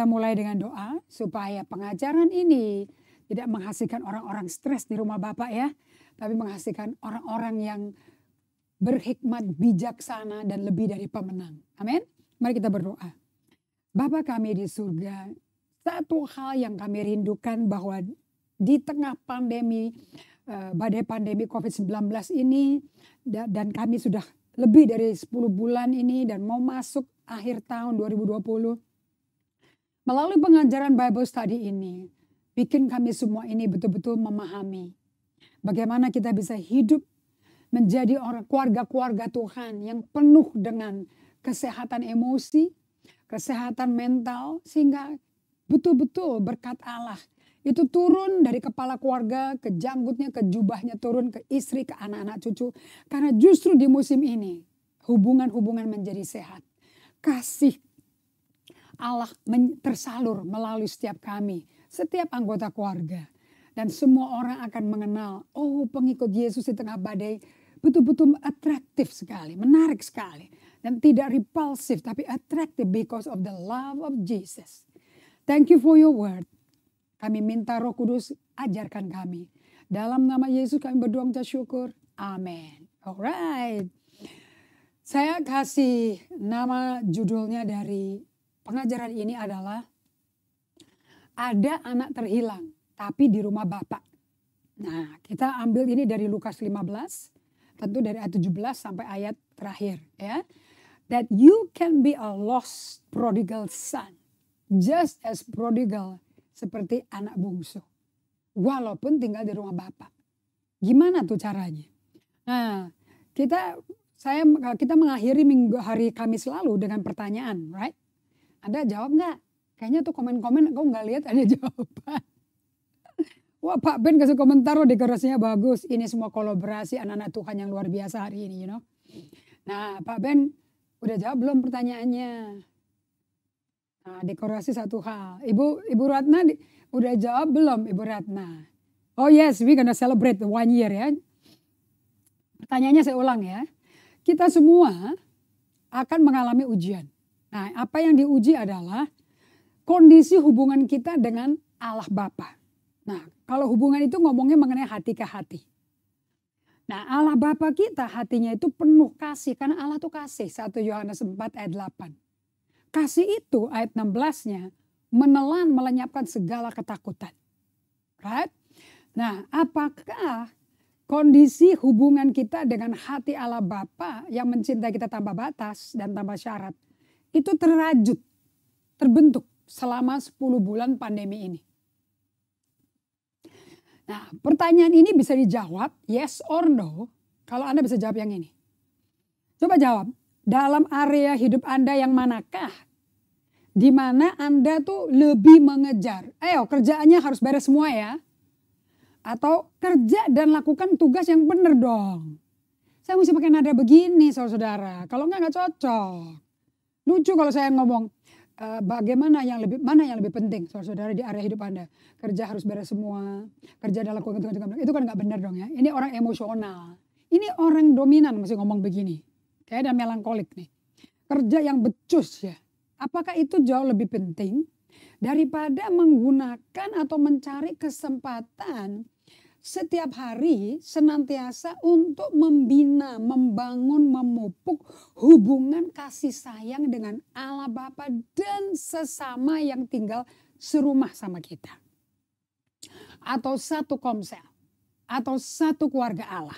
kita mulai dengan doa supaya pengajaran ini tidak menghasilkan orang-orang stres di rumah Bapak ya, tapi menghasilkan orang-orang yang berhikmat, bijaksana dan lebih dari pemenang. Amin. Mari kita berdoa. Bapa kami di surga, satu hal yang kami rindukan bahwa di tengah pandemi eh, badai pandemi COVID-19 ini dan kami sudah lebih dari 10 bulan ini dan mau masuk akhir tahun 2020 Melalui pengajaran Bible Study ini, bikin kami semua ini betul-betul memahami bagaimana kita bisa hidup menjadi orang keluarga-keluarga Tuhan yang penuh dengan kesehatan emosi, kesehatan mental sehingga betul-betul berkat Allah itu turun dari kepala keluarga ke janggutnya, ke jubahnya turun ke istri, ke anak-anak cucu karena justru di musim ini hubungan-hubungan menjadi sehat. Kasih Allah tersalur melalui setiap kami, setiap anggota keluarga. Dan semua orang akan mengenal, oh pengikut Yesus di tengah badai betul-betul atraktif sekali, menarik sekali. Dan tidak repulsif, tapi atraktif because of the love of Jesus. Thank you for your word. Kami minta roh kudus ajarkan kami. Dalam nama Yesus kami berdoa dan syukur. Amin. Alright. Saya kasih nama judulnya dari pengajaran ini adalah ada anak terhilang tapi di rumah bapak. Nah, kita ambil ini dari Lukas 15 tentu dari ayat 17 sampai ayat terakhir ya. That you can be a lost prodigal son just as prodigal seperti anak bungsu. Walaupun tinggal di rumah bapak. Gimana tuh caranya? Nah, kita saya kita mengakhiri minggu hari Kamis lalu dengan pertanyaan, right? Ada jawab nggak? Kayaknya tuh komen-komen kau nggak lihat ada jawaban. Wah Pak Ben kasih komentar loh dekorasinya bagus. Ini semua kolaborasi anak-anak Tuhan yang luar biasa hari ini, you know. Nah Pak Ben udah jawab belum pertanyaannya? Nah, dekorasi satu hal. Ibu Ibu Ratna udah jawab belum Ibu Ratna? Oh yes, we gonna celebrate the one year ya. Pertanyaannya saya ulang ya. Kita semua akan mengalami ujian. Nah, apa yang diuji adalah kondisi hubungan kita dengan Allah Bapa. Nah, kalau hubungan itu ngomongnya mengenai hati ke hati. Nah, Allah Bapa kita hatinya itu penuh kasih karena Allah tuh kasih. 1 Yohanes 4 ayat 8. Kasih itu ayat 16-nya menelan melenyapkan segala ketakutan. Right? Nah, apakah kondisi hubungan kita dengan hati Allah Bapa yang mencintai kita tanpa batas dan tanpa syarat itu terajut, terbentuk selama 10 bulan pandemi ini. Nah, pertanyaan ini bisa dijawab yes or no kalau Anda bisa jawab yang ini. Coba jawab, dalam area hidup Anda yang manakah? Di mana Anda tuh lebih mengejar? Ayo, kerjaannya harus beres semua ya. Atau kerja dan lakukan tugas yang benar dong. Saya mesti pakai nada begini, saudara-saudara. Kalau enggak, enggak cocok. Lucu kalau saya ngomong uh, bagaimana yang lebih mana yang lebih penting saudara-saudara di area hidup anda kerja harus beres semua kerja dalam keuntungan itu kan nggak benar dong ya ini orang emosional ini orang dominan masih ngomong begini kayak dan melankolik nih kerja yang becus ya apakah itu jauh lebih penting daripada menggunakan atau mencari kesempatan setiap hari senantiasa untuk membina, membangun, memupuk hubungan kasih sayang dengan Allah Bapa dan sesama yang tinggal serumah sama kita. Atau satu komsel, atau satu keluarga Allah.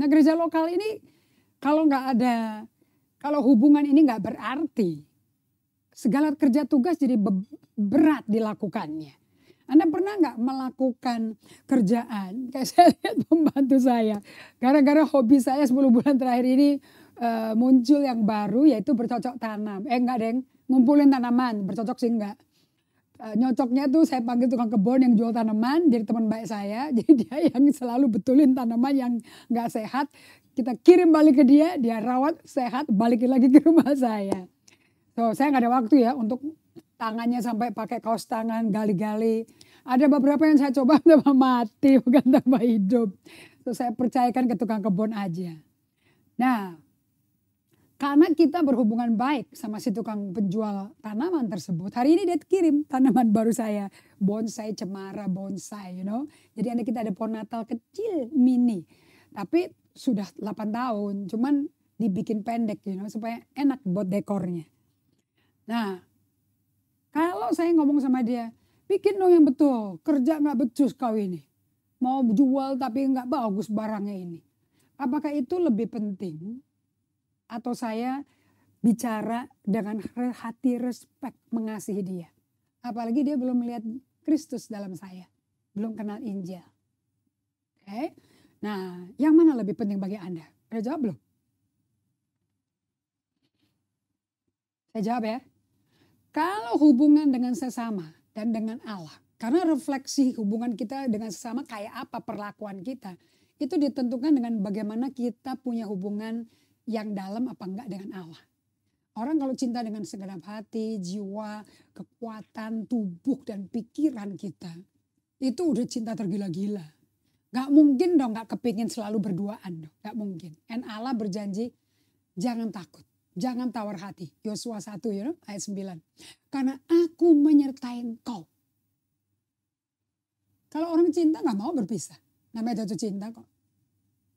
Nah gereja lokal ini kalau nggak ada, kalau hubungan ini nggak berarti, segala kerja tugas jadi berat dilakukannya. Anda pernah nggak melakukan kerjaan? Kayak saya lihat pembantu saya. Gara-gara hobi saya 10 bulan terakhir ini uh, muncul yang baru yaitu bercocok tanam. Eh enggak deng, ngumpulin tanaman, bercocok sih enggak. Uh, eh, nyocoknya tuh saya panggil tukang kebun yang jual tanaman jadi teman baik saya jadi dia yang selalu betulin tanaman yang nggak sehat kita kirim balik ke dia dia rawat sehat balikin lagi ke rumah saya so saya nggak ada waktu ya untuk tangannya sampai pakai kaos tangan gali-gali. Ada beberapa yang saya coba tambah mati bukan tambah hidup. Terus saya percayakan ke tukang kebun aja. Nah, karena kita berhubungan baik sama si tukang penjual tanaman tersebut, hari ini dia kirim tanaman baru saya, bonsai cemara, bonsai, you know. Jadi anda kita ada pohon Natal kecil mini, tapi sudah 8 tahun, cuman dibikin pendek, you know, supaya enak buat dekornya. Nah, kalau saya ngomong sama dia, bikin dong yang betul, kerja nggak becus kau ini. Mau jual tapi nggak bagus barangnya ini. Apakah itu lebih penting? Atau saya bicara dengan hati respect mengasihi dia. Apalagi dia belum melihat Kristus dalam saya. Belum kenal Injil. Oke. Okay? Nah, yang mana lebih penting bagi Anda? Ada jawab belum? Saya jawab ya. Kalau hubungan dengan sesama dan dengan Allah, karena refleksi hubungan kita dengan sesama kayak apa perlakuan kita, itu ditentukan dengan bagaimana kita punya hubungan yang dalam apa enggak dengan Allah. Orang kalau cinta dengan segenap hati, jiwa, kekuatan, tubuh, dan pikiran kita, itu udah cinta tergila-gila. Gak mungkin dong gak kepingin selalu berduaan dong, gak mungkin. And Allah berjanji, jangan takut. Jangan tawar hati. Yosua 1 you know, ayat 9. Karena aku menyertai engkau. Kalau orang cinta nggak mau berpisah. Namanya jatuh cinta kok.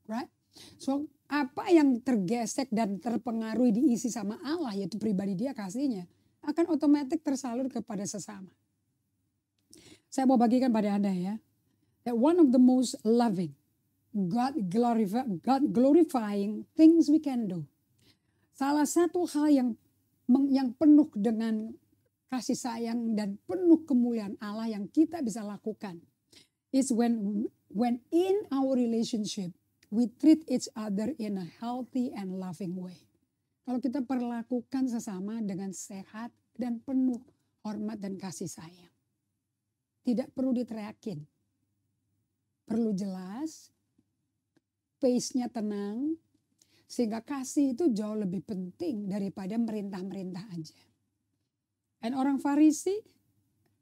Right? So apa yang tergesek dan terpengaruhi diisi sama Allah yaitu pribadi dia kasihnya akan otomatis tersalur kepada sesama. Saya mau bagikan pada Anda ya. That one of the most loving God glorifying things we can do Salah satu hal yang yang penuh dengan kasih sayang dan penuh kemuliaan Allah yang kita bisa lakukan is when when in our relationship we treat each other in a healthy and loving way. Kalau kita perlakukan sesama dengan sehat dan penuh hormat dan kasih sayang. Tidak perlu diteriakin. Perlu jelas, pace-nya tenang, sehingga kasih itu jauh lebih penting daripada merintah-merintah aja. Dan orang Farisi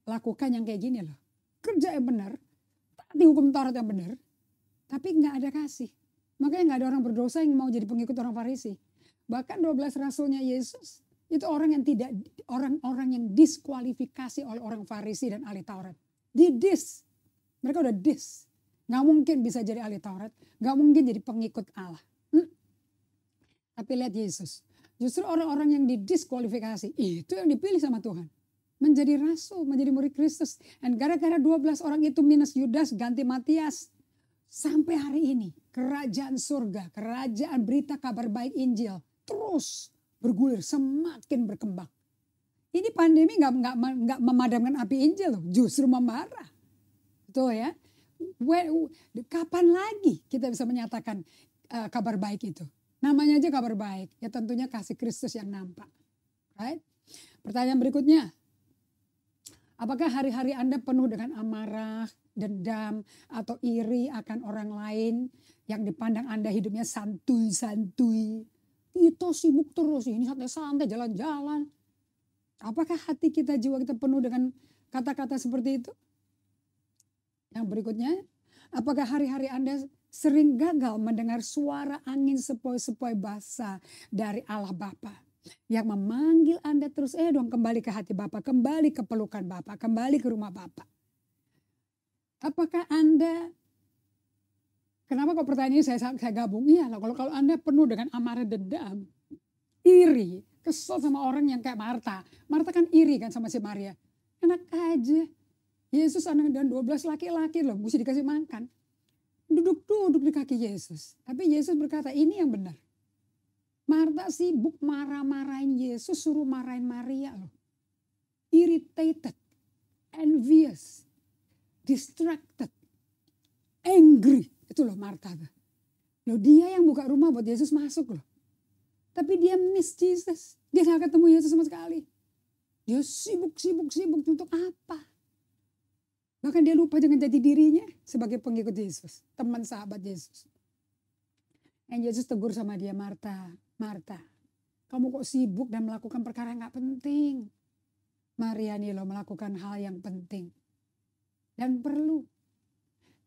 lakukan yang kayak gini loh. Kerja yang benar, tadi hukum Taurat yang benar, tapi nggak ada kasih. Makanya nggak ada orang berdosa yang mau jadi pengikut orang Farisi. Bahkan 12 rasulnya Yesus itu orang yang tidak orang-orang yang diskualifikasi oleh orang Farisi dan ahli Taurat. Di dis, mereka udah dis. Nggak mungkin bisa jadi ahli Taurat, nggak mungkin jadi pengikut Allah. Tapi lihat Yesus. Justru orang-orang yang didiskualifikasi itu yang dipilih sama Tuhan. Menjadi rasul, menjadi murid Kristus. Dan gara-gara 12 orang itu minus Yudas ganti Matias. Sampai hari ini kerajaan surga, kerajaan berita kabar baik Injil terus bergulir, semakin berkembang. Ini pandemi nggak nggak nggak memadamkan api Injil loh, justru memarah. Betul ya? kapan lagi kita bisa menyatakan eh, kabar baik itu? Namanya aja kabar baik. Ya tentunya kasih Kristus yang nampak. Right? Pertanyaan berikutnya. Apakah hari-hari Anda penuh dengan amarah, dendam, atau iri akan orang lain yang dipandang Anda hidupnya santuy-santuy? itu sibuk terus, ini santai-santai jalan-jalan. Apakah hati kita, jiwa kita penuh dengan kata-kata seperti itu? Yang berikutnya, apakah hari-hari Anda sering gagal mendengar suara angin sepoi-sepoi basah dari Allah Bapa yang memanggil Anda terus, eh dong kembali ke hati Bapak, kembali ke pelukan Bapak, kembali ke rumah Bapak. Apakah Anda, kenapa kok pertanyaan saya, saya gabung? Iya lah, kalau, kalau Anda penuh dengan amarah dendam, iri, kesel sama orang yang kayak Marta. Marta kan iri kan sama si Maria. Enak aja. Yesus anak dan 12 laki-laki loh, mesti dikasih makan duduk-duduk di kaki Yesus. Tapi Yesus berkata, ini yang benar. Marta sibuk marah-marahin Yesus, suruh marahin Maria loh. Irritated, envious, distracted, angry. Itu loh Marta. Loh dia yang buka rumah buat Yesus masuk loh. Tapi dia miss Jesus. Dia gak ketemu Yesus sama sekali. Dia sibuk, sibuk, sibuk untuk apa? Bahkan dia lupa dengan jati dirinya sebagai pengikut Yesus, teman sahabat Yesus. Dan Yesus tegur sama dia, Marta, Marta, kamu kok sibuk dan melakukan perkara yang gak penting. Mariani lo melakukan hal yang penting dan perlu.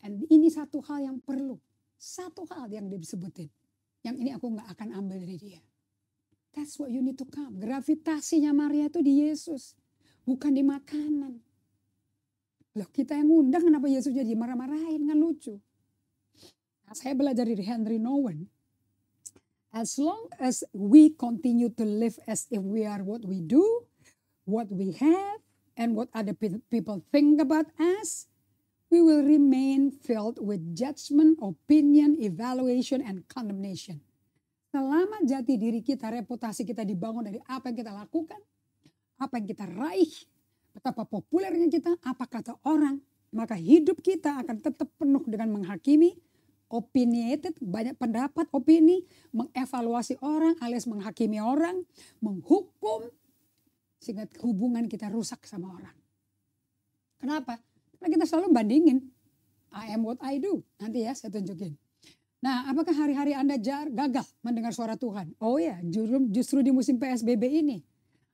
Dan ini satu hal yang perlu. Satu hal yang dia sebutin. Yang ini aku gak akan ambil dari dia. That's what you need to come. Gravitasinya Maria itu di Yesus. Bukan di makanan Loh kita yang ngundang kenapa Yesus jadi marah-marahin kan lucu. Nah, saya belajar dari Henry Nowen. As long as we continue to live as if we are what we do, what we have, and what other people think about us, we will remain filled with judgment, opinion, evaluation, and condemnation. Selama jati diri kita, reputasi kita dibangun dari apa yang kita lakukan, apa yang kita raih, betapa populernya kita, apa kata orang, maka hidup kita akan tetap penuh dengan menghakimi, opinionated, banyak pendapat, opini, mengevaluasi orang alias menghakimi orang, menghukum, sehingga hubungan kita rusak sama orang. Kenapa? Karena kita selalu bandingin. I am what I do. Nanti ya saya tunjukin. Nah, apakah hari-hari Anda jar gagal mendengar suara Tuhan? Oh ya, justru di musim PSBB ini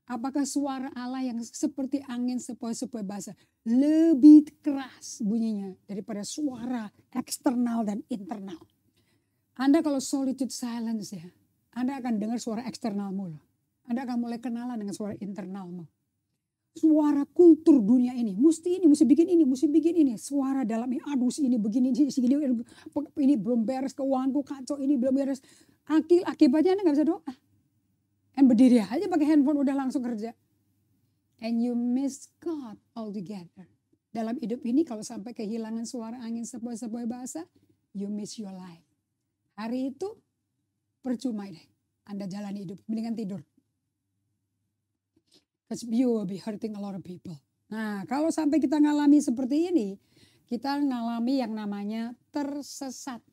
Apakah suara Allah yang seperti angin sepoi-sepoi bahasa lebih keras bunyinya daripada suara eksternal dan internal? Anda kalau solitude silence ya, Anda akan dengar suara eksternal mulu. Anda akan mulai kenalan dengan suara internalmu. Suara kultur dunia ini, mesti ini, mesti bikin ini, mesti bikin ini. Suara dalamnya, ini, aduh ini begini, ini, ini, ini belum beres, keuanganku kacau, ini belum beres. Akil, akibatnya Anda nggak bisa doa Kan berdiri aja pakai handphone udah langsung kerja. And you miss God altogether. Dalam hidup ini kalau sampai kehilangan suara angin sepoi-sepoi bahasa, you miss your life. Hari itu percuma deh. Anda jalani hidup, mendingan tidur. Because you will be hurting a lot of people. Nah, kalau sampai kita ngalami seperti ini, kita ngalami yang namanya tersesat.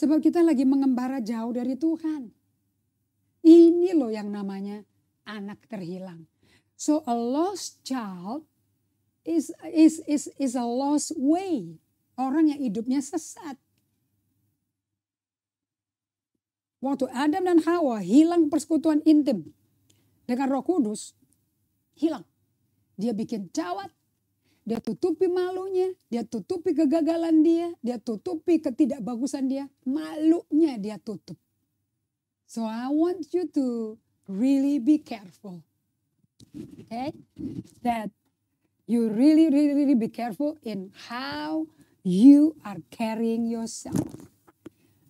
Sebab kita lagi mengembara jauh dari Tuhan. Ini loh yang namanya anak terhilang. So a lost child is is is is a lost way. Orang yang hidupnya sesat. Waktu Adam dan Hawa hilang persekutuan intim dengan Roh Kudus, hilang. Dia bikin cawat, dia tutupi malunya, dia tutupi kegagalan dia, dia tutupi ketidakbagusan dia, malunya dia tutup. So I want you to really be careful. Okay? That you really, really, really be careful in how you are carrying yourself.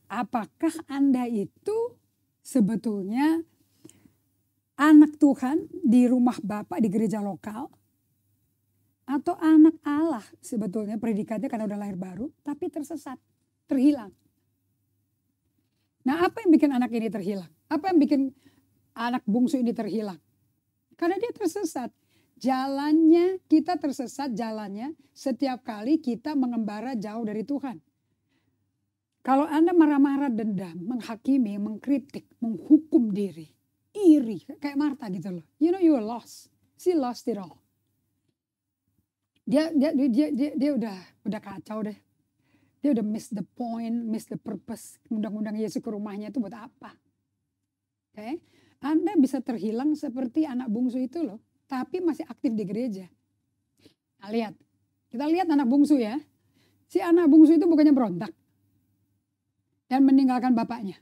Apakah Anda itu sebetulnya anak Tuhan di rumah Bapak di gereja lokal atau anak Allah sebetulnya predikatnya karena udah lahir baru tapi tersesat, terhilang apa yang bikin anak ini terhilang? Apa yang bikin anak bungsu ini terhilang? Karena dia tersesat. Jalannya, kita tersesat jalannya setiap kali kita mengembara jauh dari Tuhan. Kalau Anda marah-marah dendam, menghakimi, mengkritik, menghukum diri, iri, kayak Marta gitu loh. You know you lost. She lost it all. dia dia dia, dia, dia udah udah kacau deh dia udah miss the point, miss the purpose. Undang-undang Yesus ke rumahnya itu buat apa? Oke. Okay? Anda bisa terhilang seperti anak bungsu itu loh, tapi masih aktif di gereja. Nah, lihat. Kita lihat anak bungsu ya. Si anak bungsu itu bukannya berontak dan meninggalkan bapaknya.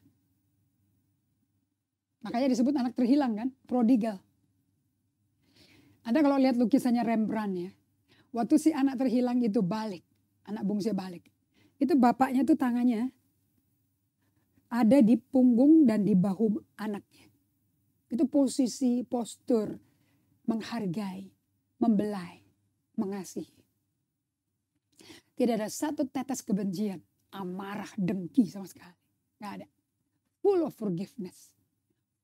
Makanya disebut anak terhilang kan, prodigal. Anda kalau lihat lukisannya Rembrandt ya, waktu si anak terhilang itu balik, anak bungsu balik itu bapaknya tuh tangannya ada di punggung dan di bahu anaknya. Itu posisi, postur, menghargai, membelai, mengasihi. Tidak ada satu tetes kebencian, amarah, dengki sama sekali. Gak ada. Full of forgiveness.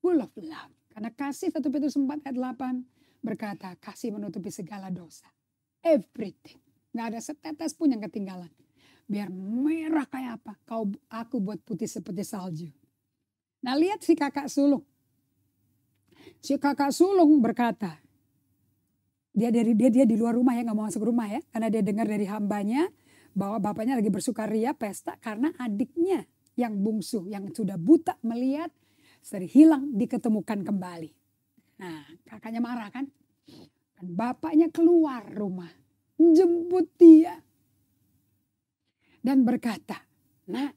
Full of love. Karena kasih 1 Petrus 4 ayat 8 berkata, kasih menutupi segala dosa. Everything. Gak ada setetes pun yang ketinggalan biar merah kayak apa. Kau aku buat putih seperti salju. Nah lihat si kakak sulung. Si kakak sulung berkata, dia dari dia dia di luar rumah ya nggak mau masuk rumah ya karena dia dengar dari hambanya bahwa bapaknya lagi bersukaria pesta karena adiknya yang bungsu yang sudah buta melihat sering hilang diketemukan kembali. Nah kakaknya marah kan dan bapaknya keluar rumah jemput dia dan berkata, Nak,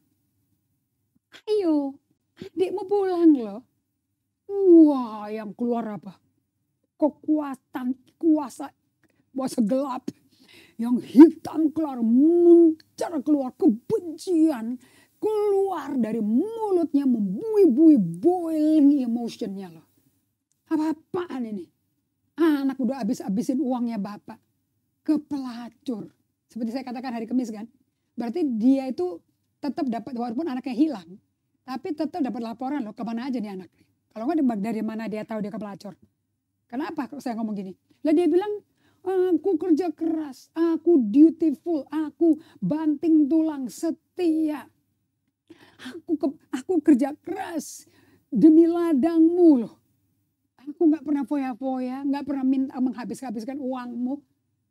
ayo adikmu pulang loh. Wah yang keluar apa? Kekuatan, kuasa, kuasa gelap. Yang hitam keluar, muncar keluar kebencian. Keluar dari mulutnya membui-bui boiling emotionnya loh. Apa-apaan ini? Anak udah habis-habisin uangnya bapak. Ke pelacur. Seperti saya katakan hari Kamis kan berarti dia itu tetap dapat walaupun anaknya hilang tapi tetap dapat laporan loh kemana aja nih anaknya? kalau nggak dari mana dia tahu dia kepelacur kenapa saya ngomong gini lah dia bilang aku kerja keras aku dutiful aku banting tulang setia aku ke, aku kerja keras demi ladangmu loh aku nggak pernah foya-foya nggak pernah minta menghabis-habiskan uangmu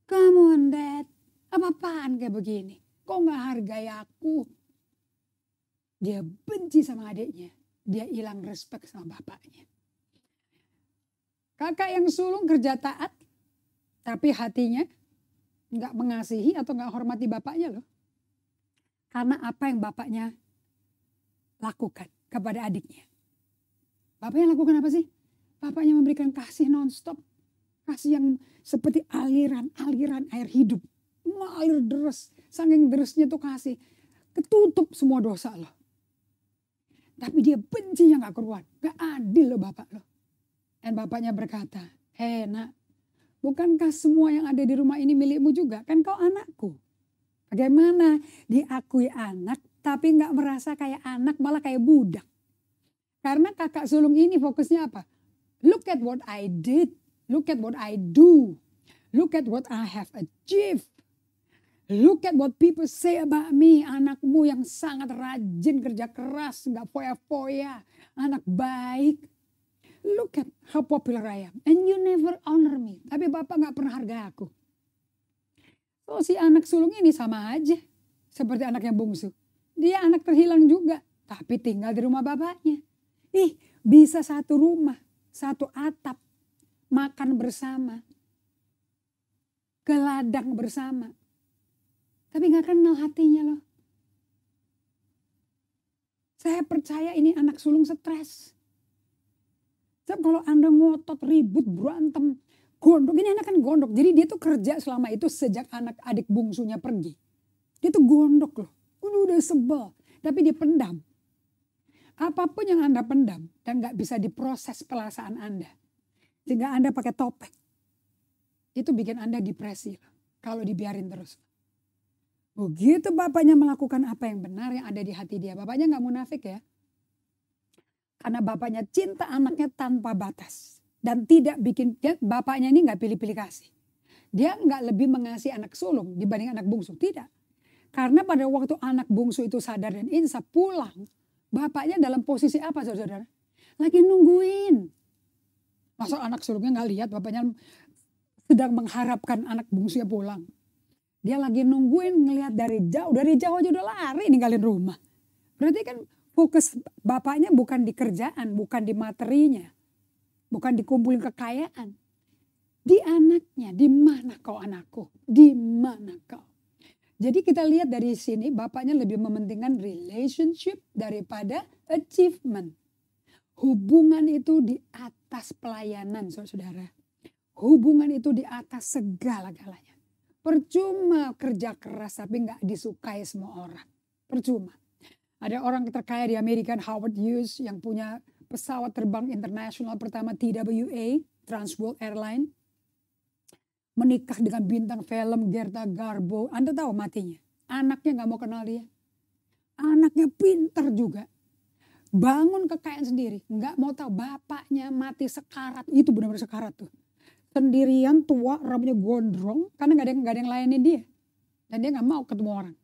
kamu on dad apa-apaan kayak begini kok nggak hargai aku? Dia benci sama adiknya. Dia hilang respek sama bapaknya. Kakak yang sulung kerja taat, tapi hatinya nggak mengasihi atau nggak hormati bapaknya loh. Karena apa yang bapaknya lakukan kepada adiknya. Bapaknya lakukan apa sih? Bapaknya memberikan kasih nonstop. Kasih yang seperti aliran-aliran air hidup. Mengalir deras Saking derasnya tuh kasih. Ketutup semua dosa loh. Tapi dia benci yang gak keruan. Gak adil loh bapak loh. Dan bapaknya berkata, Hei nak, bukankah semua yang ada di rumah ini milikmu juga? Kan kau anakku. Bagaimana diakui anak tapi gak merasa kayak anak malah kayak budak. Karena kakak sulung ini fokusnya apa? Look at what I did. Look at what I do. Look at what I have achieved. Look at what people say about me. Anakmu yang sangat rajin, kerja keras, nggak foya-foya. Anak baik. Look at how popular I am. And you never honor me. Tapi Bapak nggak pernah harga aku. So si anak sulung ini sama aja. Seperti anak yang bungsu. Dia anak terhilang juga. Tapi tinggal di rumah bapaknya. Ih, bisa satu rumah, satu atap. Makan bersama. Ke ladang bersama tapi gak kenal hatinya loh. Saya percaya ini anak sulung stres. Sebab kalau Anda ngotot, ribut, berantem, gondok. Ini anak kan gondok. Jadi dia tuh kerja selama itu sejak anak adik bungsunya pergi. Dia tuh gondok loh. Udah, udah sebel. Tapi dia pendam. Apapun yang Anda pendam dan gak bisa diproses perasaan Anda. Sehingga Anda pakai topeng. Itu bikin Anda depresi Kalau dibiarin terus. Begitu oh, bapaknya melakukan apa yang benar yang ada di hati dia. Bapaknya nggak munafik ya. Karena bapaknya cinta anaknya tanpa batas. Dan tidak bikin, ya, bapaknya ini nggak pilih-pilih kasih. Dia nggak lebih mengasihi anak sulung dibanding anak bungsu. Tidak. Karena pada waktu anak bungsu itu sadar dan insaf pulang. Bapaknya dalam posisi apa saudara-saudara? Lagi nungguin. Masa anak sulungnya nggak lihat bapaknya sedang mengharapkan anak bungsunya pulang dia lagi nungguin ngelihat dari jauh. Dari jauh aja udah lari ninggalin rumah. Berarti kan fokus bapaknya bukan di kerjaan, bukan di materinya. Bukan dikumpulin kekayaan. Di anaknya, di mana kau anakku? Di mana kau? Jadi kita lihat dari sini bapaknya lebih mementingkan relationship daripada achievement. Hubungan itu di atas pelayanan saudara Hubungan itu di atas segala-galanya. Percuma kerja keras tapi nggak disukai semua orang. Percuma. Ada orang terkaya di Amerika, Howard Hughes, yang punya pesawat terbang internasional pertama TWA, Trans World Airline. Menikah dengan bintang film Gerda Garbo. Anda tahu matinya. Anaknya nggak mau kenal dia. Anaknya pinter juga. Bangun kekayaan sendiri. Nggak mau tahu bapaknya mati sekarat. Itu benar-benar sekarat tuh sendirian tua rambutnya gondrong karena nggak ada yang nggak ada yang layanin dia dan dia nggak mau ketemu orang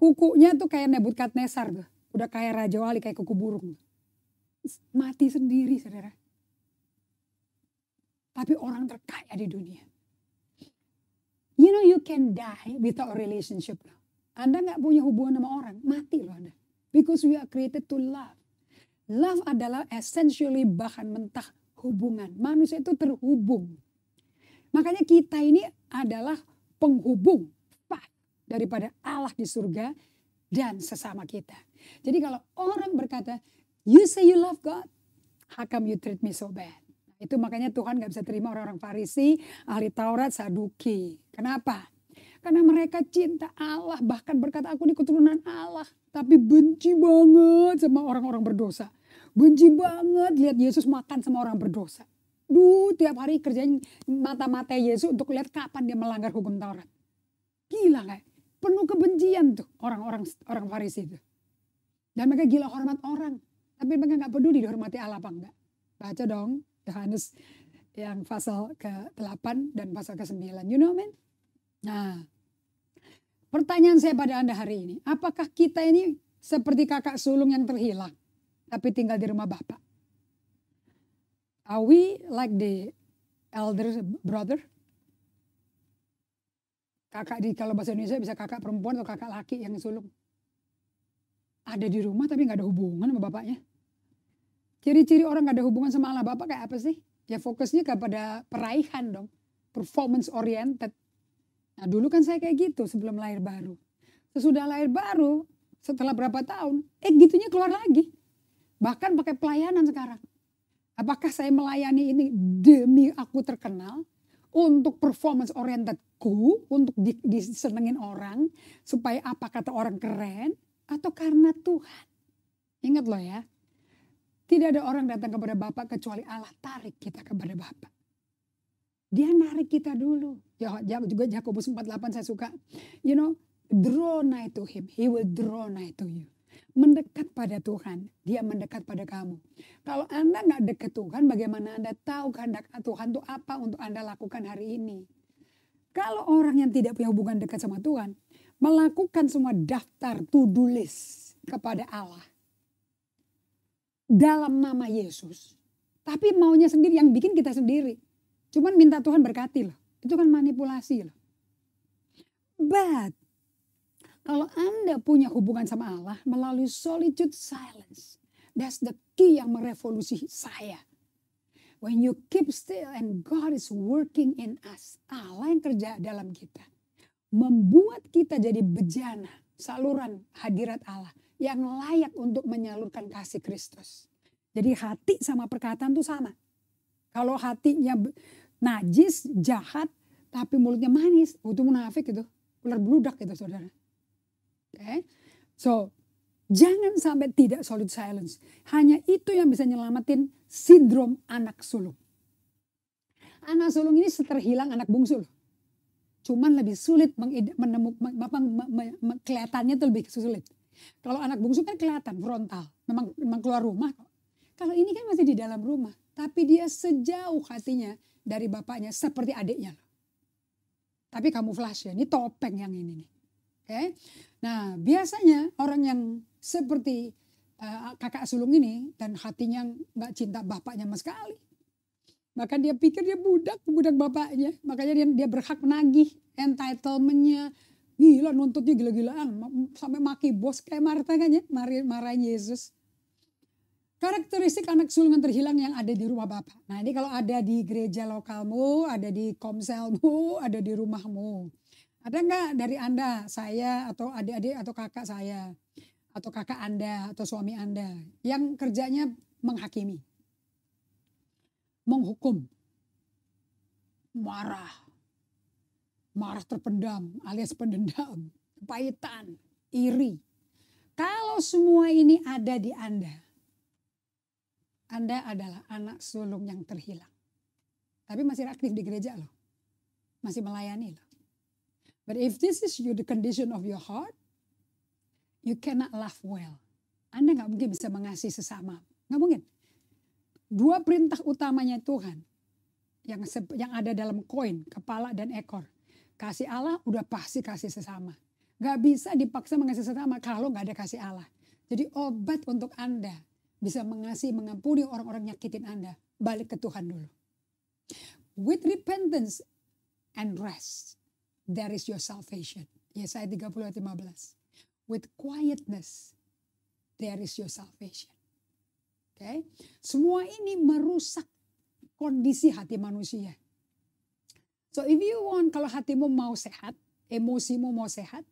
kukunya tuh kayak nesar tuh udah kayak raja wali kayak kuku burung mati sendiri saudara tapi orang terkaya di dunia you know you can die without a relationship loh anda nggak punya hubungan sama orang mati loh anda because we are created to love love adalah essentially bahan mentah hubungan manusia itu terhubung Makanya kita ini adalah penghubung Pak daripada Allah di surga dan sesama kita. Jadi kalau orang berkata, you say you love God, how come you treat me so bad? Itu makanya Tuhan gak bisa terima orang-orang Farisi, ahli Taurat, Saduki. Kenapa? Karena mereka cinta Allah, bahkan berkata aku ini keturunan Allah. Tapi benci banget sama orang-orang berdosa. Benci banget lihat Yesus makan sama orang berdosa. Duh, tiap hari kerjain mata-mata Yesus untuk lihat kapan dia melanggar hukum Taurat. Gila gak? Penuh kebencian tuh orang-orang orang Farisi itu. Dan mereka gila hormat orang. Tapi mereka gak peduli dihormati Allah apa enggak. Baca dong Yohanes yang pasal ke-8 dan pasal ke-9. You know man? Nah, pertanyaan saya pada Anda hari ini. Apakah kita ini seperti kakak sulung yang terhilang tapi tinggal di rumah Bapak? Are we like the elder brother? Kakak di kalau bahasa Indonesia bisa kakak perempuan atau kakak laki yang sulung. Ada di rumah tapi nggak ada hubungan sama bapaknya. Ciri-ciri orang nggak ada hubungan sama Allah Bapak kayak apa sih? Ya fokusnya kepada peraihan dong. Performance oriented. Nah dulu kan saya kayak gitu sebelum lahir baru. Sesudah lahir baru, setelah berapa tahun, eh gitunya keluar lagi. Bahkan pakai pelayanan sekarang. Apakah saya melayani ini demi aku terkenal? Untuk performance oriented ku, untuk disenengin orang, supaya apa kata orang keren, atau karena Tuhan? Ingat loh ya, tidak ada orang datang kepada Bapak kecuali Allah tarik kita kepada Bapak. Dia narik kita dulu. Ya, juga Yakobus 48 saya suka. You know, draw nigh to him, he will draw nigh to you mendekat pada Tuhan, dia mendekat pada kamu. Kalau Anda nggak dekat Tuhan, bagaimana Anda tahu kehendak Tuhan itu apa untuk Anda lakukan hari ini? Kalau orang yang tidak punya hubungan dekat sama Tuhan, melakukan semua daftar to-do list kepada Allah dalam nama Yesus. Tapi maunya sendiri yang bikin kita sendiri. Cuman minta Tuhan berkati loh. Itu kan manipulasi loh. But kalau Anda punya hubungan sama Allah melalui solitude silence, that's the key yang merevolusi saya. When you keep still and God is working in us, Allah yang kerja dalam kita. Membuat kita jadi bejana, saluran hadirat Allah yang layak untuk menyalurkan kasih Kristus. Jadi hati sama perkataan itu sama. Kalau hatinya najis, jahat, tapi mulutnya manis, oh, itu munafik itu, Ular beludak itu, saudara. Okay? Eh? So, jangan sampai tidak solid silence. Hanya itu yang bisa nyelamatin sindrom anak sulung. Anak sulung ini seterhilang anak bungsu loh. Cuman lebih sulit menemukan, apa, kelihatannya itu lebih sulit. Kalau anak bungsu kan kelihatan frontal, memang, memang keluar rumah. Kalau ini kan masih di dalam rumah, tapi dia sejauh hatinya dari bapaknya seperti adiknya Tapi kamu flash ya, ini topeng yang ini nih Okay? Ya. Nah biasanya orang yang seperti uh, kakak sulung ini dan hatinya nggak cinta bapaknya sama sekali. Maka dia pikir dia budak, budak bapaknya. Makanya dia, dia berhak nagih entitlementnya. Gila nuntutnya gila-gilaan. Sampai maki bos kayak Marta kan ya. Marahin Yesus karakteristik anak sulung yang terhilang yang ada di rumah Bapak. Nah ini kalau ada di gereja lokalmu, ada di komselmu, ada di rumahmu. Ada nggak dari Anda, saya, atau adik-adik, atau kakak saya, atau kakak Anda, atau suami Anda, yang kerjanya menghakimi, menghukum, marah, marah terpendam alias pendendam, kepahitan, iri. Kalau semua ini ada di Anda, Anda adalah anak sulung yang terhilang. Tapi masih aktif di gereja loh. Masih melayani loh. But if this is you, the condition of your heart, you cannot love well. Anda nggak mungkin bisa mengasihi sesama. Nggak mungkin. Dua perintah utamanya Tuhan yang yang ada dalam koin, kepala dan ekor. Kasih Allah udah pasti kasih sesama. Gak bisa dipaksa mengasihi sesama kalau nggak ada kasih Allah. Jadi obat untuk Anda bisa mengasihi, mengampuni orang-orang nyakitin Anda. Balik ke Tuhan dulu. With repentance and rest There is your salvation. Yesaya 30 ayat 15. With quietness, there is your salvation. Oke. Okay? Semua ini merusak kondisi hati manusia. So if you want, kalau hatimu mau sehat, emosimu mau sehat,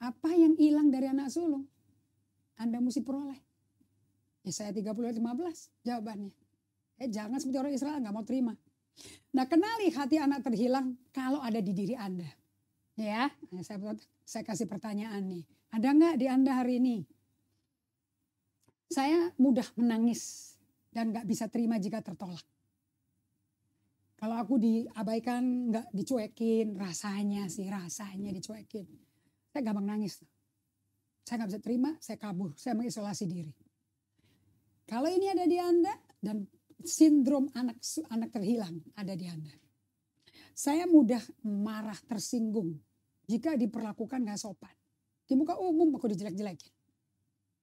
apa yang hilang dari anak sulung? Anda mesti peroleh. Yesaya 30 ayat 15 jawabannya. Eh, jangan seperti orang Israel nggak mau terima. Nah, kenali hati anak terhilang kalau ada di diri Anda. Ya, saya, saya kasih pertanyaan nih. Ada nggak di Anda hari ini? Saya mudah menangis dan nggak bisa terima jika tertolak. Kalau aku diabaikan, nggak dicuekin, rasanya sih, rasanya dicuekin. Saya gampang nangis. Saya nggak bisa terima, saya kabur, saya mengisolasi diri. Kalau ini ada di Anda dan sindrom anak anak terhilang ada di Anda. Saya mudah marah tersinggung jika diperlakukan gak sopan. Di muka umum aku dijelek-jelekin.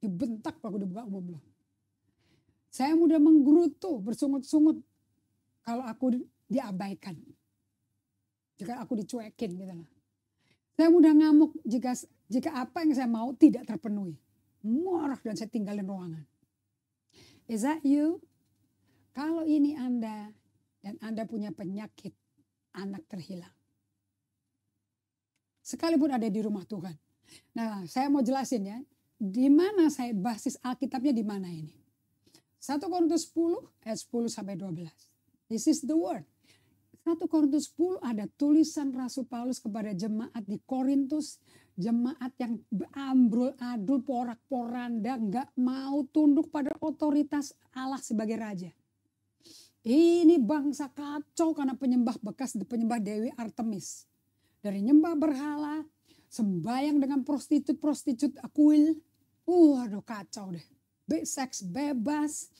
Dibentak aku di muka umum Saya mudah menggerutu, bersungut-sungut kalau aku diabaikan. Jika aku dicuekin gitu lah. Saya mudah ngamuk jika jika apa yang saya mau tidak terpenuhi. Marah dan saya tinggalin ruangan. Is that you? Kalau ini Anda dan Anda punya penyakit anak terhilang. Sekalipun ada di rumah Tuhan. Nah, saya mau jelasin ya. Di mana saya basis Alkitabnya di mana ini? 1 Korintus 10 ayat 10 sampai 12. This is the word. 1 Korintus 10 ada tulisan Rasul Paulus kepada jemaat di Korintus. Jemaat yang ambrul adul, porak-poranda, nggak mau tunduk pada otoritas Allah sebagai raja. Ini bangsa kacau karena penyembah bekas penyembah Dewi Artemis. Dari nyembah berhala, sembayang dengan prostitut-prostitut akuil, Uh, aduh kacau deh. Be seks bebas,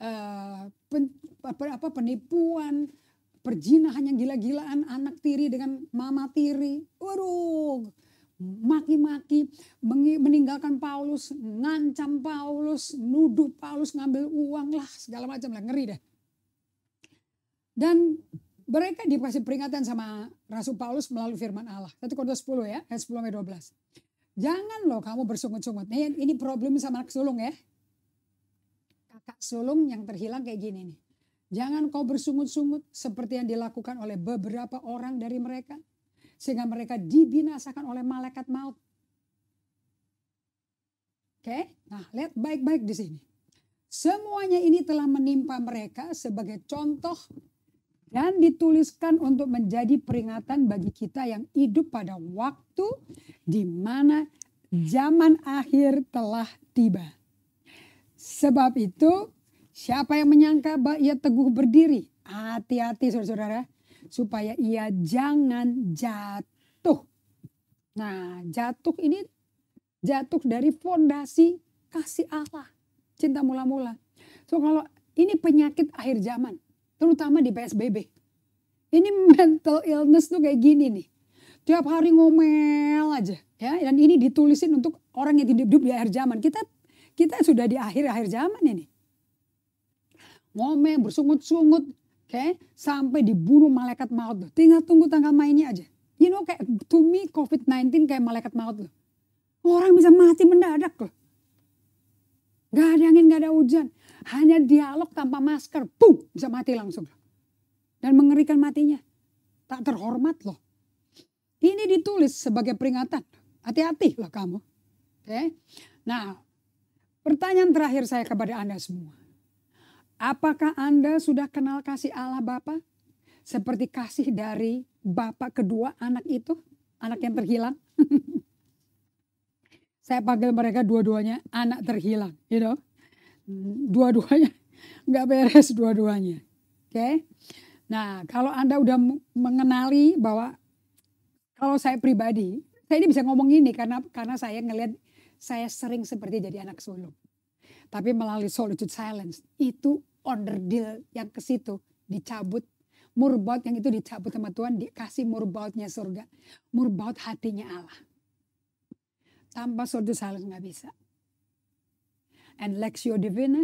uh, pen, apa, apa penipuan, perjinahan yang gila-gilaan anak tiri dengan mama tiri. Waduh, maki-maki, meninggalkan Paulus, ngancam Paulus, nuduh Paulus ngambil uang lah, segala macam lah, ngeri deh. Dan mereka dikasih peringatan sama Rasul Paulus melalui firman Allah. 1 Korintus 10 ya, ayat 10 sampai 12. Jangan loh kamu bersungut-sungut. Nih, ini problem sama anak sulung ya. Kakak sulung yang terhilang kayak gini nih. Jangan kau bersungut-sungut seperti yang dilakukan oleh beberapa orang dari mereka. Sehingga mereka dibinasakan oleh malaikat maut. Oke, nah lihat baik-baik di sini. Semuanya ini telah menimpa mereka sebagai contoh dan dituliskan untuk menjadi peringatan bagi kita yang hidup pada waktu di mana zaman akhir telah tiba. Sebab itu, siapa yang menyangka bahwa ia teguh berdiri, hati-hati saudara-saudara, supaya ia jangan jatuh. Nah, jatuh ini jatuh dari fondasi kasih Allah, cinta mula-mula. So kalau ini penyakit akhir zaman, terutama di PSBB. Ini mental illness tuh kayak gini nih. Tiap hari ngomel aja ya dan ini ditulisin untuk orang yang hidup di akhir zaman. Kita kita sudah di akhir-akhir zaman ini. Ngomel, bersungut-sungut, oke, okay? sampai dibunuh malaikat maut loh. Tinggal tunggu tanggal mainnya aja. You know kayak to me COVID-19 kayak malaikat maut loh. Orang bisa mati mendadak loh. Gak ada angin, gak ada hujan. Hanya dialog tanpa masker. Bum, bisa mati langsung. Dan mengerikan matinya. Tak terhormat loh. Ini ditulis sebagai peringatan. Hati-hati loh kamu. Oke. Nah, pertanyaan terakhir saya kepada Anda semua. Apakah Anda sudah kenal kasih Allah Bapa? Seperti kasih dari Bapak kedua anak itu, anak yang terhilang. Saya panggil mereka dua-duanya anak terhilang, you know. Dua-duanya nggak beres dua-duanya. Oke. Okay? Nah, kalau Anda udah mengenali bahwa kalau saya pribadi, saya ini bisa ngomong ini karena karena saya ngelihat saya sering seperti jadi anak sulung. Tapi melalui solitude silence itu order deal yang ke situ dicabut murbot yang itu dicabut sama Tuhan dikasih murbotnya surga murbot hatinya Allah tanpa suatu salah nggak bisa. And Lexio Divina,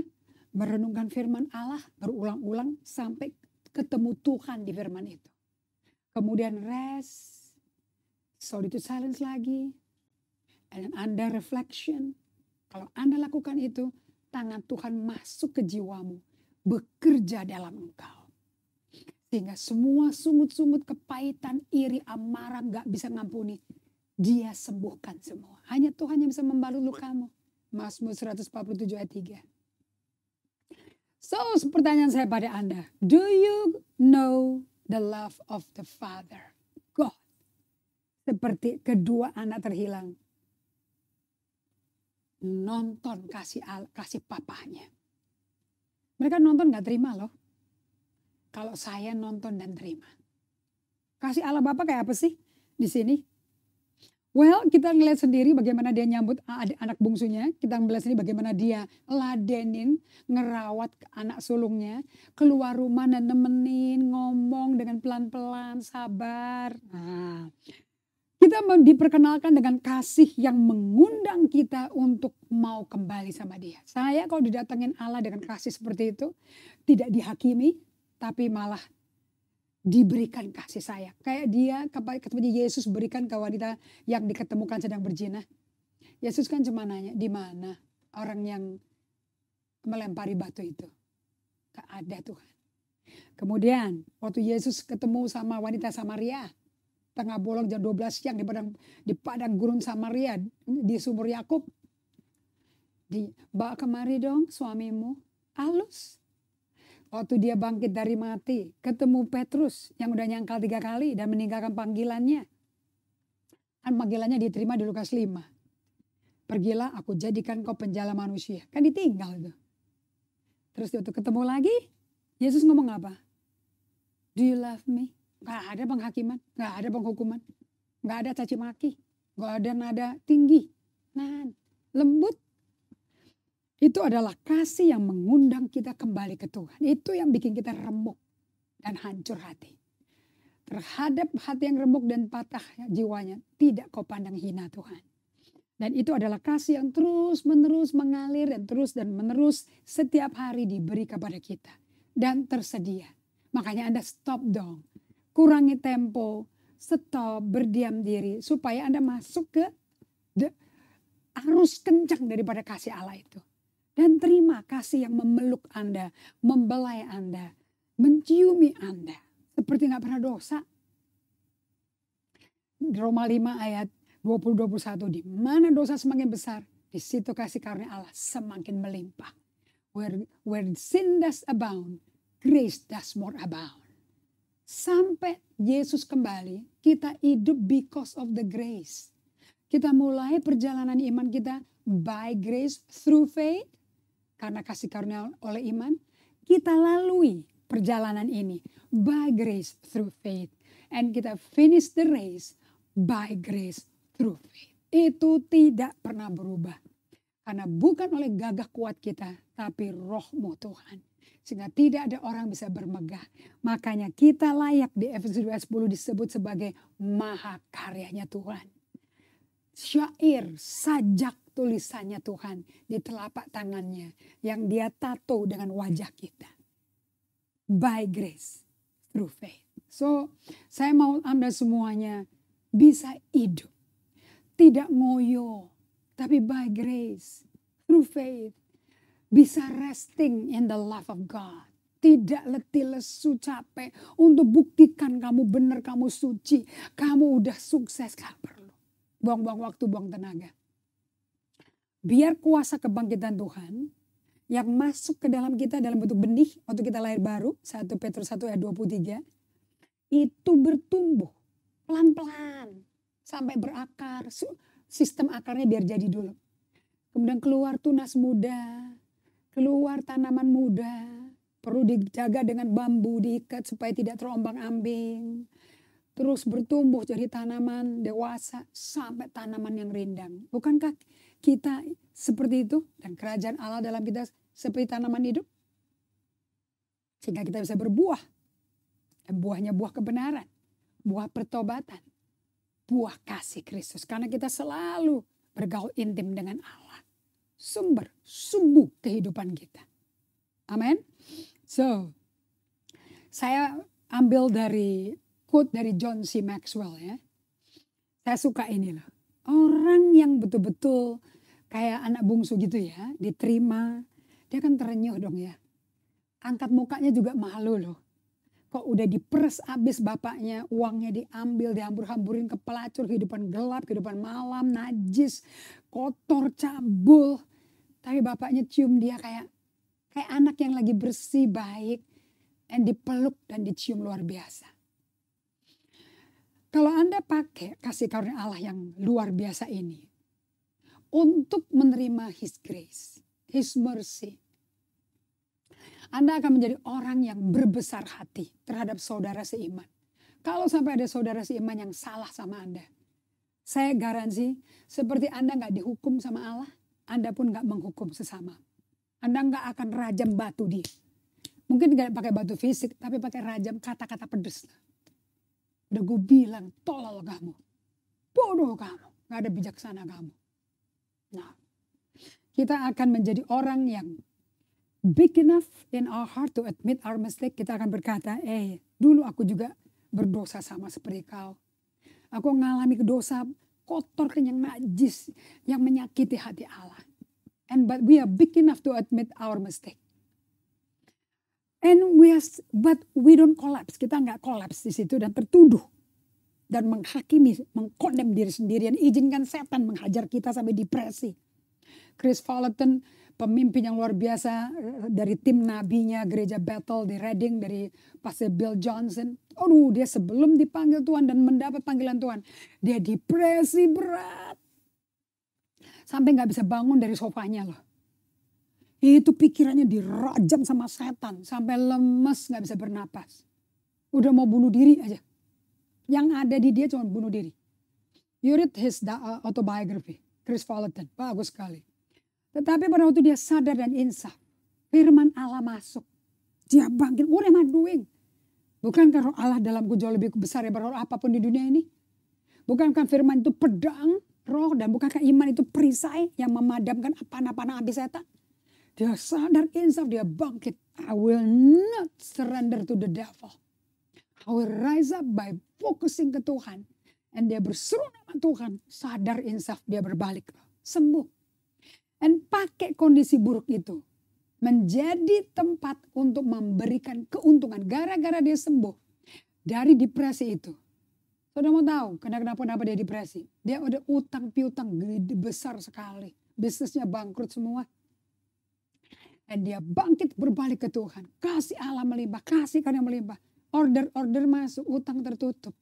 merenungkan firman Allah berulang-ulang sampai ketemu Tuhan di firman itu. Kemudian rest, solitude silence lagi, and anda reflection. Kalau Anda lakukan itu, tangan Tuhan masuk ke jiwamu, bekerja dalam engkau. Sehingga semua sumut-sumut kepahitan, iri, amarah, gak bisa ngampuni, dia sembuhkan semua. Hanya Tuhan yang bisa membalut lukamu. Mazmur 147 ayat 3. So, pertanyaan saya pada Anda. Do you know the love of the Father? God. Seperti kedua anak terhilang. Nonton kasih al, kasih papahnya. Mereka nonton gak terima loh. Kalau saya nonton dan terima. Kasih Allah Bapak kayak apa sih di sini? Well, kita ngeliat sendiri bagaimana dia nyambut anak bungsunya. Kita ngeliat sendiri bagaimana dia ladenin, ngerawat anak sulungnya. Keluar rumah dan nemenin, ngomong dengan pelan-pelan, sabar. Nah, kita diperkenalkan dengan kasih yang mengundang kita untuk mau kembali sama dia. Saya kalau didatengin Allah dengan kasih seperti itu, tidak dihakimi, tapi malah diberikan kasih saya Kayak dia ketemu Yesus berikan ke wanita yang diketemukan sedang berjinah Yesus kan cuma nanya, di mana orang yang melempari batu itu? Gak ada Tuhan. Kemudian waktu Yesus ketemu sama wanita Samaria, tengah bolong jam 12 siang di padang, di padang gurun Samaria, di sumur Yakub. Di, bawa kemari dong suamimu, Alus Waktu dia bangkit dari mati, ketemu Petrus yang udah nyangkal tiga kali dan meninggalkan panggilannya. Kan panggilannya diterima di Lukas 5. Pergilah aku jadikan kau penjala manusia. Kan ditinggal itu. Terus dia waktu ketemu lagi, Yesus ngomong apa? Do you love me? Gak ada penghakiman, gak ada penghukuman, gak ada caci maki, gak ada nada tinggi. Nah, lembut itu adalah kasih yang mengundang kita kembali ke Tuhan. Itu yang bikin kita remuk dan hancur hati. Terhadap hati yang remuk dan patah jiwanya, tidak kau pandang hina Tuhan. Dan itu adalah kasih yang terus-menerus mengalir dan terus dan menerus setiap hari diberi kepada kita. Dan tersedia. Makanya Anda stop dong. Kurangi tempo, stop, berdiam diri. Supaya Anda masuk ke arus kencang daripada kasih Allah itu. Dan terima kasih yang memeluk Anda, membelai Anda, menciumi Anda. Seperti nggak pernah dosa. Roma 5 ayat 20-21. Di mana dosa semakin besar, di situ kasih karunia Allah semakin melimpah. Where, where sin does abound, grace does more abound. Sampai Yesus kembali, kita hidup because of the grace. Kita mulai perjalanan iman kita by grace through faith karena kasih karunia oleh iman, kita lalui perjalanan ini by grace through faith. And kita finish the race by grace through faith. Itu tidak pernah berubah. Karena bukan oleh gagah kuat kita, tapi rohmu Tuhan. Sehingga tidak ada orang bisa bermegah. Makanya kita layak di Efesus 2.10 disebut sebagai maha karyanya Tuhan syair, hmm. sajak tulisannya Tuhan di telapak tangannya yang dia tato dengan wajah kita. By grace, through faith. So, saya mau Anda semuanya bisa hidup. Tidak ngoyo, tapi by grace, through faith. Bisa resting in the love of God tidak letih lesu capek untuk buktikan kamu benar kamu suci kamu udah sukses gak buang-buang waktu, buang tenaga. Biar kuasa kebangkitan Tuhan yang masuk ke dalam kita dalam bentuk benih waktu kita lahir baru, 1 Petrus 1 ayat 23, itu bertumbuh pelan-pelan sampai berakar, sistem akarnya biar jadi dulu. Kemudian keluar tunas muda, keluar tanaman muda, perlu dijaga dengan bambu diikat supaya tidak terombang ambing terus bertumbuh jadi tanaman dewasa sampai tanaman yang rindang. Bukankah kita seperti itu dan kerajaan Allah dalam kita seperti tanaman hidup? Sehingga kita bisa berbuah. Dan buahnya buah kebenaran, buah pertobatan, buah kasih Kristus. Karena kita selalu bergaul intim dengan Allah. Sumber, sumbu kehidupan kita. Amin. So, saya ambil dari quote dari John C. Maxwell ya. Saya suka ini loh. Orang yang betul-betul kayak anak bungsu gitu ya, diterima, dia kan terenyuh dong ya. Angkat mukanya juga malu loh. Kok udah diperes abis bapaknya, uangnya diambil, dihambur-hamburin ke pelacur, kehidupan gelap, kehidupan malam, najis, kotor, cabul. Tapi bapaknya cium dia kayak kayak anak yang lagi bersih, baik, and dipeluk dan dicium luar biasa. Kalau Anda pakai kasih karunia Allah yang luar biasa ini untuk menerima His grace, His mercy, Anda akan menjadi orang yang berbesar hati terhadap saudara seiman. Kalau sampai ada saudara seiman yang salah sama Anda, saya garansi seperti Anda nggak dihukum sama Allah, Anda pun nggak menghukum sesama. Anda nggak akan rajam batu dia. Mungkin nggak pakai batu fisik, tapi pakai rajam kata-kata pedes. Udah gue bilang tolol kamu. Bodoh kamu. Gak ada bijaksana kamu. Nah, kita akan menjadi orang yang big enough in our heart to admit our mistake. Kita akan berkata, eh dulu aku juga berdosa sama seperti kau. Aku mengalami dosa kotor yang najis yang menyakiti hati Allah. And but we are big enough to admit our mistake. And we are, but we don't collapse. Kita nggak collapse di situ dan tertuduh dan menghakimi, mengkondem diri sendiri dan Izinkan setan menghajar kita sampai depresi. Chris Fullerton, pemimpin yang luar biasa eh, dari tim nabinya gereja Battle di Reading dari Pastor Bill Johnson. Aduh, dia sebelum dipanggil Tuhan dan mendapat panggilan Tuhan, dia depresi berat. Sampai nggak bisa bangun dari sofanya loh. Itu pikirannya dirajam sama setan sampai lemes nggak bisa bernapas. Udah mau bunuh diri aja. Yang ada di dia cuma bunuh diri. You read his uh, autobiography, Chris Fullerton, bagus sekali. Tetapi pada waktu dia sadar dan insaf, firman Allah masuk. Dia bangkit, what am I doing? Bukankah roh Allah dalam jauh lebih besar daripada roh apapun di dunia ini? Bukankah firman itu pedang roh dan bukankah iman itu perisai yang memadamkan apa-apa-apa api setan? Dia sadar insaf, dia bangkit. I will not surrender to the devil. I will rise up by focusing ke Tuhan. And dia berseru nama Tuhan. Sadar insaf, dia berbalik. Sembuh. Dan pakai kondisi buruk itu. Menjadi tempat untuk memberikan keuntungan. Gara-gara dia sembuh. Dari depresi itu. Saudara mau tahu kenapa, kenapa dia depresi? Dia udah utang piutang gede besar sekali. Bisnisnya bangkrut semua dan dia bangkit berbalik ke Tuhan. Kasih Allah melimpah, kasih karena melimpah. Order-order masuk, utang tertutup.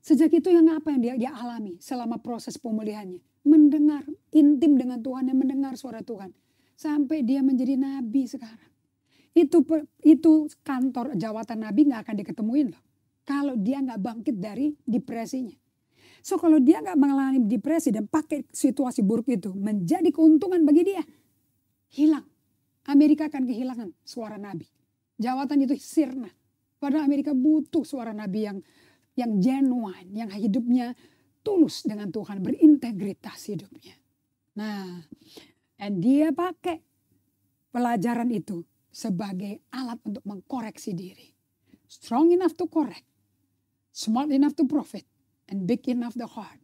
Sejak itu yang apa yang dia, dia alami selama proses pemulihannya? Mendengar, intim dengan Tuhan dan mendengar suara Tuhan. Sampai dia menjadi nabi sekarang. Itu itu kantor jawatan nabi gak akan diketemuin loh. Kalau dia gak bangkit dari depresinya. So kalau dia gak mengalami depresi dan pakai situasi buruk itu menjadi keuntungan bagi dia, hilang. Amerika akan kehilangan suara nabi. Jawatan itu sirna. Padahal Amerika butuh suara nabi yang yang genuine, yang hidupnya tulus dengan Tuhan, berintegritas hidupnya. Nah, dan dia pakai pelajaran itu sebagai alat untuk mengkoreksi diri. Strong enough to correct, smart enough to profit, and big enough the heart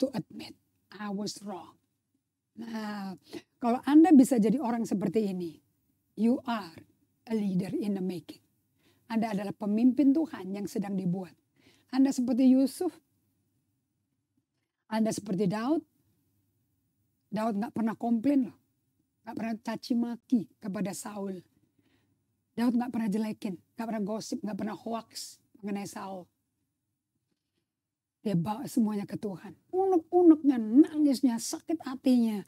to admit I was wrong. Nah, kalau Anda bisa jadi orang seperti ini, you are a leader in the making. Anda adalah pemimpin Tuhan yang sedang dibuat. Anda seperti Yusuf, Anda seperti Daud. Daud nggak pernah komplain loh, nggak pernah caci maki kepada Saul. Daud nggak pernah jelekin, nggak pernah gosip, nggak pernah hoax mengenai Saul. Dia bawa semuanya ke Tuhan. Unek-uneknya, nangisnya, sakit hatinya,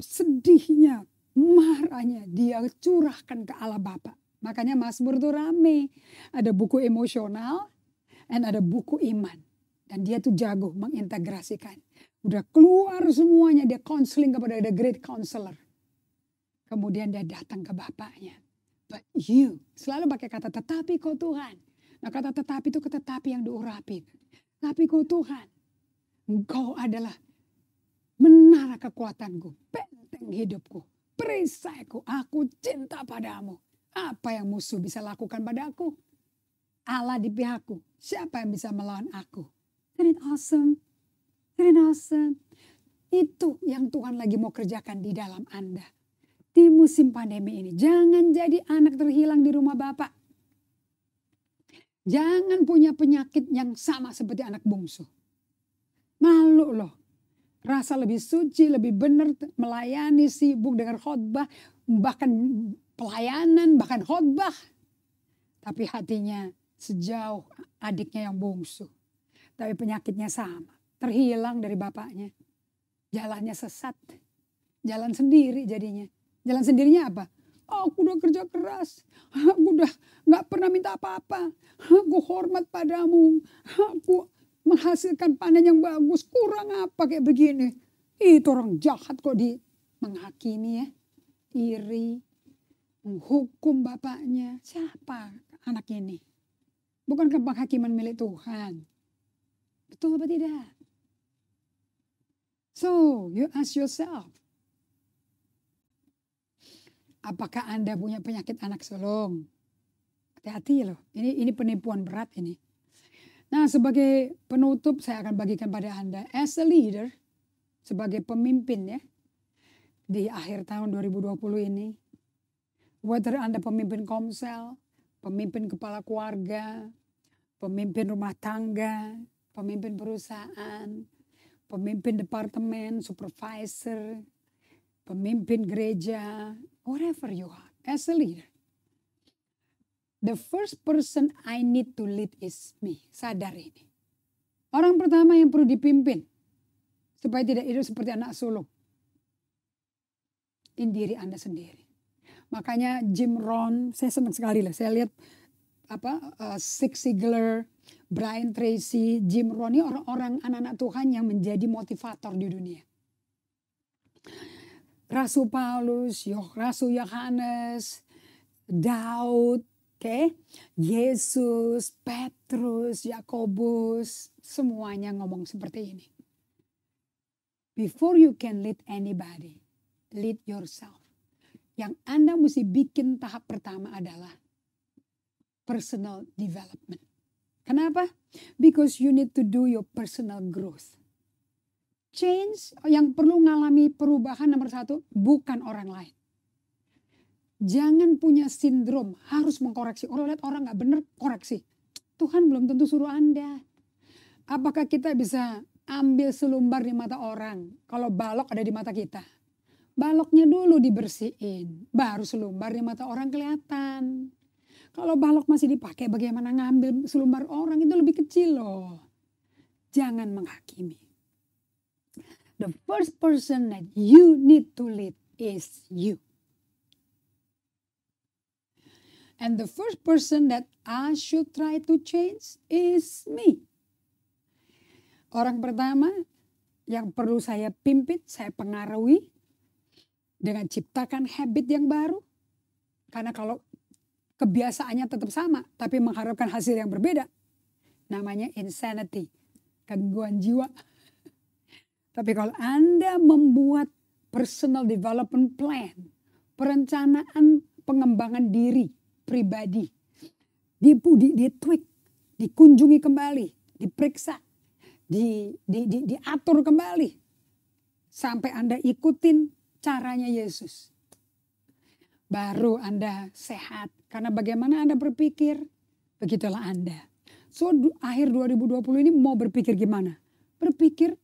sedihnya, marahnya. Dia curahkan ke Allah Bapa. Makanya Mazmur itu rame. Ada buku emosional dan ada buku iman. Dan dia tuh jago mengintegrasikan. Udah keluar semuanya, dia konseling kepada the great counselor. Kemudian dia datang ke bapaknya. But you, selalu pakai kata tetapi kok Tuhan. Nah kata tetapi itu tetapi yang diurapin. Tapi kau Tuhan, engkau adalah menara kekuatanku, benteng hidupku, perisaiku, aku cinta padamu. Apa yang musuh bisa lakukan padaku? Allah di pihakku, siapa yang bisa melawan aku? Isn't it awesome? Isn't it awesome? Itu yang Tuhan lagi mau kerjakan di dalam Anda. Di musim pandemi ini, jangan jadi anak terhilang di rumah Bapak. Jangan punya penyakit yang sama seperti anak bungsu. Malu loh. Rasa lebih suci, lebih benar melayani sibuk dengan khotbah, bahkan pelayanan, bahkan khotbah. Tapi hatinya sejauh adiknya yang bungsu. Tapi penyakitnya sama, terhilang dari bapaknya. Jalannya sesat, jalan sendiri jadinya. Jalan sendirinya apa? Aku udah kerja keras. Aku udah gak pernah minta apa-apa. Aku hormat padamu. Aku menghasilkan panen yang bagus. Kurang apa kayak begini. Itu orang jahat kok di menghakimi ya. Iri. Menghukum bapaknya. Siapa anak ini? Bukankah penghakiman milik Tuhan? Betul apa tidak? So, you ask yourself, Apakah Anda punya penyakit anak sulung? Hati-hati loh. Ini ini penipuan berat ini. Nah, sebagai penutup saya akan bagikan pada Anda as a leader sebagai pemimpin ya di akhir tahun 2020 ini whether Anda pemimpin komsel, pemimpin kepala keluarga, pemimpin rumah tangga, pemimpin perusahaan, pemimpin departemen, supervisor, pemimpin gereja, whatever you are, as a leader, the first person I need to lead is me. Sadar ini. Orang pertama yang perlu dipimpin supaya tidak hidup seperti anak sulung. In diri Anda sendiri. Makanya Jim Rohn, saya senang sekali lah. Saya lihat apa uh, Zig Ziglar, Brian Tracy, Jim Rohn ini orang-orang anak-anak Tuhan yang menjadi motivator di dunia. Rasul Paulus, Rasul Yohanes, Daud, oke, okay? Yesus, Petrus, Yakobus, semuanya ngomong seperti ini. Before you can lead anybody, lead yourself. Yang Anda mesti bikin tahap pertama adalah personal development. Kenapa? Because you need to do your personal growth change yang perlu mengalami perubahan nomor satu bukan orang lain. Jangan punya sindrom harus mengkoreksi. Orang lihat orang nggak bener koreksi. Tuhan belum tentu suruh Anda. Apakah kita bisa ambil selumbar di mata orang kalau balok ada di mata kita? Baloknya dulu dibersihin, baru selumbar di mata orang kelihatan. Kalau balok masih dipakai bagaimana ngambil selumbar orang itu lebih kecil loh. Jangan menghakimi the first person that you need to lead is you. And the first person that I should try to change is me. Orang pertama yang perlu saya pimpin, saya pengaruhi dengan ciptakan habit yang baru. Karena kalau kebiasaannya tetap sama, tapi mengharapkan hasil yang berbeda, namanya insanity, gangguan jiwa. Tapi kalau Anda membuat personal development plan, perencanaan pengembangan diri pribadi, dipudi, ditweak, dikunjungi kembali, diperiksa, di, di, di, diatur kembali sampai Anda ikutin caranya Yesus. Baru Anda sehat karena bagaimana Anda berpikir, begitulah Anda. So akhir 2020 ini mau berpikir gimana? Berpikir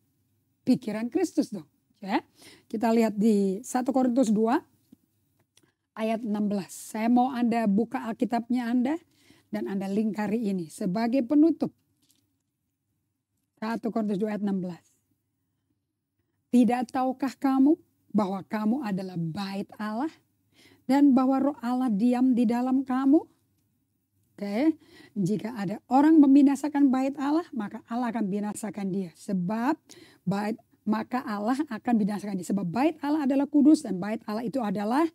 pikiran Kristus dong. Ya. Kita lihat di 1 Korintus 2 ayat 16. Saya mau Anda buka Alkitabnya Anda dan Anda lingkari ini sebagai penutup. 1 Korintus 2 ayat 16. Tidak tahukah kamu bahwa kamu adalah bait Allah dan bahwa roh Allah diam di dalam kamu? Oke, okay. jika ada orang membinasakan bait Allah, maka Allah akan binasakan dia. Sebab bait maka Allah akan binasakan dia sebab bait Allah adalah kudus dan bait Allah itu adalah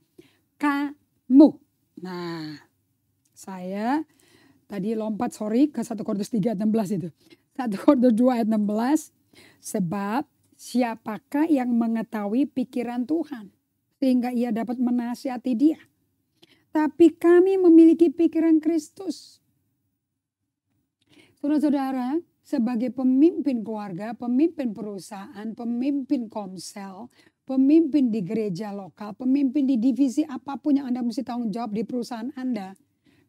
kamu. Nah, saya tadi lompat sorry ke 1 Korintus 3 ayat 16 itu. 1 Korintus 2 ayat 16 sebab siapakah yang mengetahui pikiran Tuhan sehingga ia dapat menasihati dia. Tapi kami memiliki pikiran Kristus. Saudara-saudara, sebagai pemimpin keluarga, pemimpin perusahaan, pemimpin komsel, pemimpin di gereja lokal, pemimpin di divisi apapun yang Anda mesti tanggung jawab di perusahaan Anda.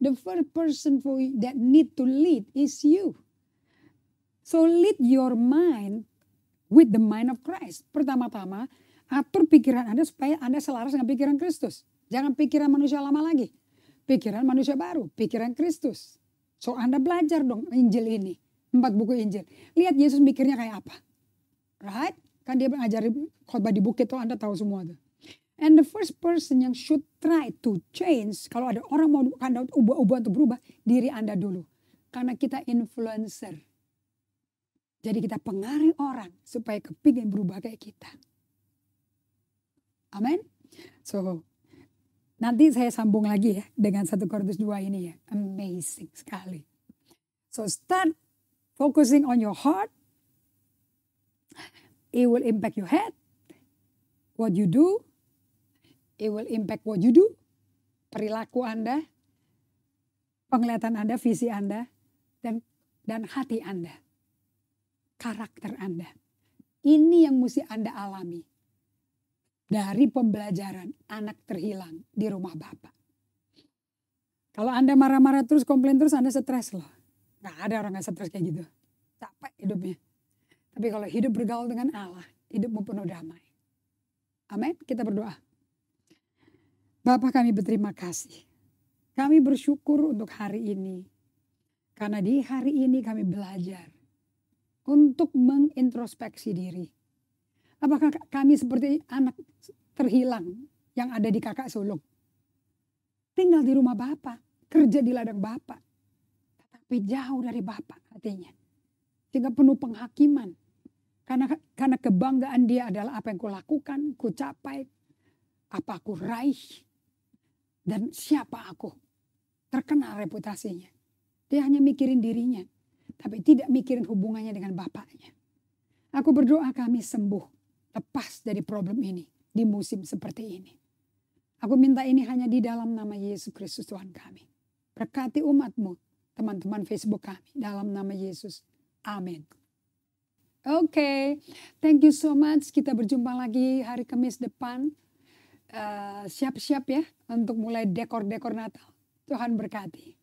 The first person for you that need to lead is you. So lead your mind with the mind of Christ. Pertama-tama, atur pikiran Anda supaya Anda selaras dengan pikiran Kristus. Jangan pikiran manusia lama lagi. Pikiran manusia baru, pikiran Kristus. So Anda belajar dong Injil ini empat buku Injil. Lihat Yesus mikirnya kayak apa. Right? Kan dia mengajari khotbah di bukit tuh Anda tahu semua tuh. And the first person yang should try to change, kalau ada orang mau kanda ubah-ubah untuk berubah, diri Anda dulu. Karena kita influencer. Jadi kita pengaruh orang supaya kepingin berubah kayak kita. Amin. So, nanti saya sambung lagi ya dengan satu Korintus dua ini ya. Amazing sekali. So start focusing on your heart, it will impact your head, what you do, it will impact what you do, perilaku Anda, penglihatan Anda, visi Anda, dan dan hati Anda, karakter Anda. Ini yang mesti Anda alami dari pembelajaran anak terhilang di rumah Bapak. Kalau Anda marah-marah terus, komplain terus, Anda stres loh. Gak ada orang yang stres kayak gitu. Capek hidupnya. Tapi kalau hidup bergaul dengan Allah, hidupmu penuh damai. Amin. Kita berdoa. bapa kami berterima kasih. Kami bersyukur untuk hari ini. Karena di hari ini kami belajar untuk mengintrospeksi diri. Apakah kami seperti anak terhilang yang ada di kakak sulung? Tinggal di rumah Bapak, kerja di ladang Bapak tapi jauh dari Bapa artinya Sehingga penuh penghakiman. Karena karena kebanggaan dia adalah apa yang ku lakukan ku capai, apa aku raih, dan siapa aku. Terkenal reputasinya. Dia hanya mikirin dirinya, tapi tidak mikirin hubungannya dengan Bapaknya. Aku berdoa kami sembuh, lepas dari problem ini di musim seperti ini. Aku minta ini hanya di dalam nama Yesus Kristus Tuhan kami. Berkati umatmu teman-teman Facebook kami dalam nama Yesus. Amin. Oke, okay. thank you so much. Kita berjumpa lagi hari Kamis depan. Eh, siap-siap uh, siap -siap ya untuk mulai dekor-dekor Natal. Tuhan berkati.